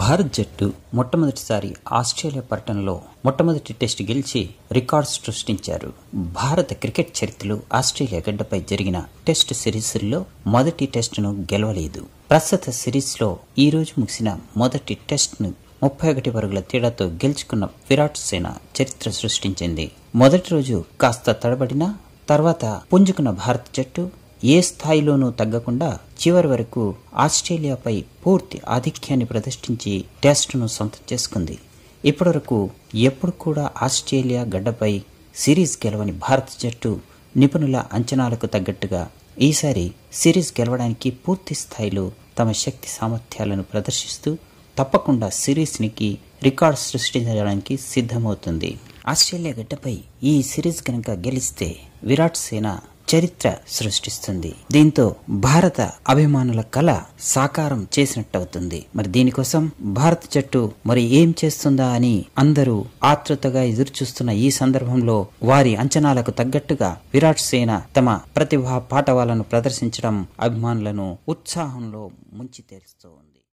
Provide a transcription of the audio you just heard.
భారత్ జట్టు మొట్టమొదటిసారి ఆస్ట్రేలియా పర్యటనలో మొట్టమొదటి టెస్ట్ గెలిచి రికార్డ్స్ సృష్టించారు భారత క్రికెట్ చరిత్రలో ఆస్ట్రేలియా గడ్డపై జరిగిన టెస్ట్ సిరీస్లో మొదటి టెస్టును గెలవలేదు ప్రస్తుత సిరీస్లో ఈరోజు ముగిసిన మొదటి టెస్ట్ను ముప్పై ఒకటి పరుగుల తేడాతో గెలుచుకున్న విరాట్ సేన చరిత్ర సృష్టించింది మొదటి రోజు కాస్త తడబడినా తర్వాత పుంజుకున్న భారత జట్టు ఏ స్థాయిలోనూ తగ్గకుండా చివరి వరకు ఆస్ట్రేలియాపై పూర్తి ఆధిక్యాన్ని ప్రదర్శించి టెస్టును సొంతం చేసుకుంది ఇప్పటివరకు ఎప్పుడు కూడా ఆస్ట్రేలియా గడ్డపై సిరీస్ గెలవని భారత జట్టు నిపుణుల అంచనాలకు తగ్గట్టుగా ఈసారి సిరీస్ గెలవడానికి పూర్తి స్థాయిలో తమ శక్తి సామర్థ్యాలను ప్రదర్శిస్తూ తప్పకుండా సిరీస్నికి రికార్డు సృష్టించడానికి సిద్ధమవుతుంది ఆస్ట్రేలియా గడ్డపై ఈ సిరీస్ కనుక గెలిస్తే విరాట్ సేన చరిత్ర సృష్టిస్తుంది దీంతో భారత అభిమానుల కళ సాకారం చేసినట్టవుతుంది మరి దీనికోసం భారత జట్టు మరి ఏం చేస్తుందా అని అందరూ ఆతృతగా ఎదురుచూస్తున్న ఈ సందర్భంలో వారి అంచనాలకు తగ్గట్టుగా విరాట్ సేన తమ ప్రతిభా పాటవాలను ప్రదర్శించడం అభిమానులను ఉత్సాహంలో ముంచి తేలుస్తూ